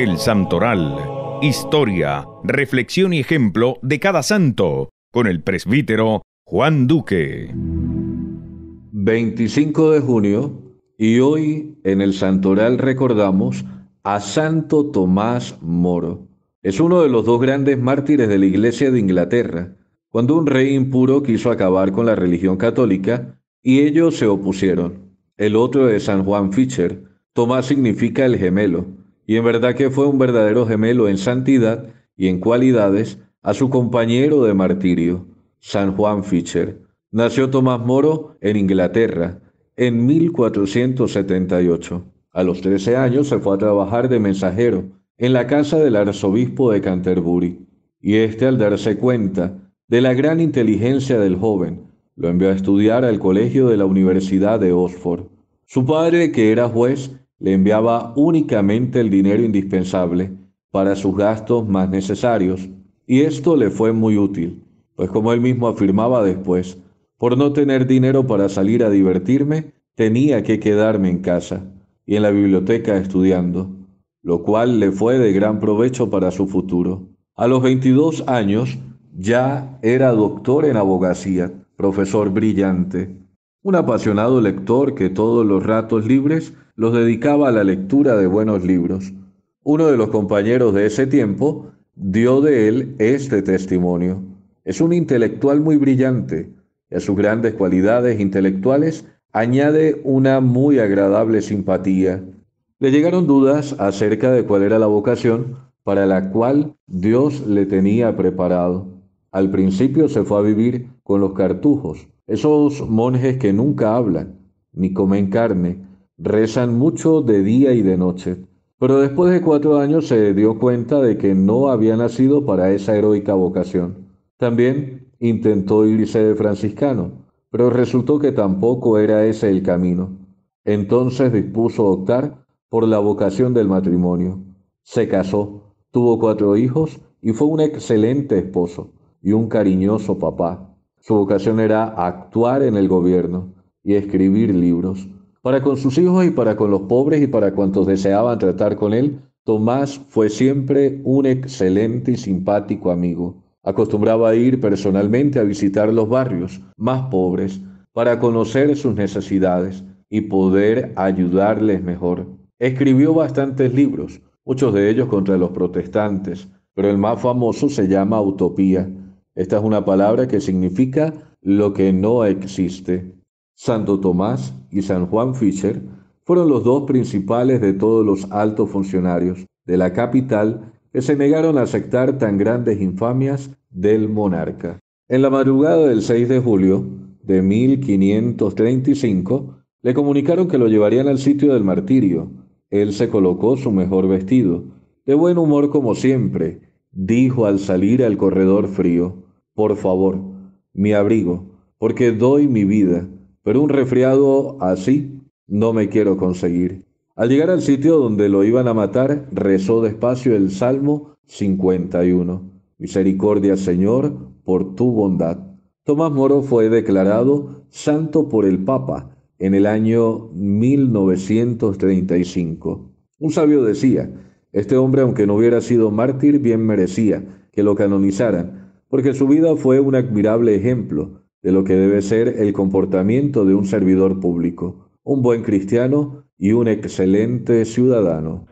El Santoral. Historia, reflexión y ejemplo de cada santo, con el presbítero Juan Duque. 25 de junio, y hoy en el Santoral recordamos a Santo Tomás Moro. Es uno de los dos grandes mártires de la Iglesia de Inglaterra, cuando un rey impuro quiso acabar con la religión católica y ellos se opusieron. El otro es San Juan Fischer, Tomás significa el gemelo y en verdad que fue un verdadero gemelo en santidad y en cualidades a su compañero de martirio, San Juan Fisher. Nació Tomás Moro en Inglaterra en 1478. A los 13 años se fue a trabajar de mensajero en la casa del arzobispo de Canterbury, y este al darse cuenta de la gran inteligencia del joven, lo envió a estudiar al colegio de la Universidad de Oxford. Su padre, que era juez, le enviaba únicamente el dinero indispensable para sus gastos más necesarios, y esto le fue muy útil, pues como él mismo afirmaba después, por no tener dinero para salir a divertirme, tenía que quedarme en casa y en la biblioteca estudiando, lo cual le fue de gran provecho para su futuro. A los 22 años ya era doctor en abogacía, profesor brillante, un apasionado lector que todos los ratos libres los dedicaba a la lectura de buenos libros. Uno de los compañeros de ese tiempo dio de él este testimonio. Es un intelectual muy brillante y a sus grandes cualidades intelectuales añade una muy agradable simpatía. Le llegaron dudas acerca de cuál era la vocación para la cual Dios le tenía preparado. Al principio se fue a vivir con los cartujos, esos monjes que nunca hablan ni comen carne, Rezan mucho de día y de noche, pero después de cuatro años se dio cuenta de que no había nacido para esa heroica vocación. También intentó irse de franciscano, pero resultó que tampoco era ese el camino. Entonces dispuso optar por la vocación del matrimonio. Se casó, tuvo cuatro hijos y fue un excelente esposo y un cariñoso papá. Su vocación era actuar en el gobierno y escribir libros. Para con sus hijos y para con los pobres y para cuantos deseaban tratar con él, Tomás fue siempre un excelente y simpático amigo. Acostumbraba a ir personalmente a visitar los barrios más pobres para conocer sus necesidades y poder ayudarles mejor. Escribió bastantes libros, muchos de ellos contra los protestantes, pero el más famoso se llama Utopía. Esta es una palabra que significa lo que no existe. Santo Tomás y San Juan Fischer fueron los dos principales de todos los altos funcionarios de la capital que se negaron a aceptar tan grandes infamias del monarca. En la madrugada del 6 de julio de 1535, le comunicaron que lo llevarían al sitio del martirio. Él se colocó su mejor vestido, de buen humor como siempre. Dijo al salir al corredor frío, Por favor, mi abrigo, porque doy mi vida pero un resfriado así no me quiero conseguir. Al llegar al sitio donde lo iban a matar, rezó despacio el Salmo 51. Misericordia, Señor, por tu bondad. Tomás Moro fue declarado santo por el Papa en el año 1935. Un sabio decía, este hombre, aunque no hubiera sido mártir, bien merecía que lo canonizaran, porque su vida fue un admirable ejemplo de lo que debe ser el comportamiento de un servidor público, un buen cristiano y un excelente ciudadano.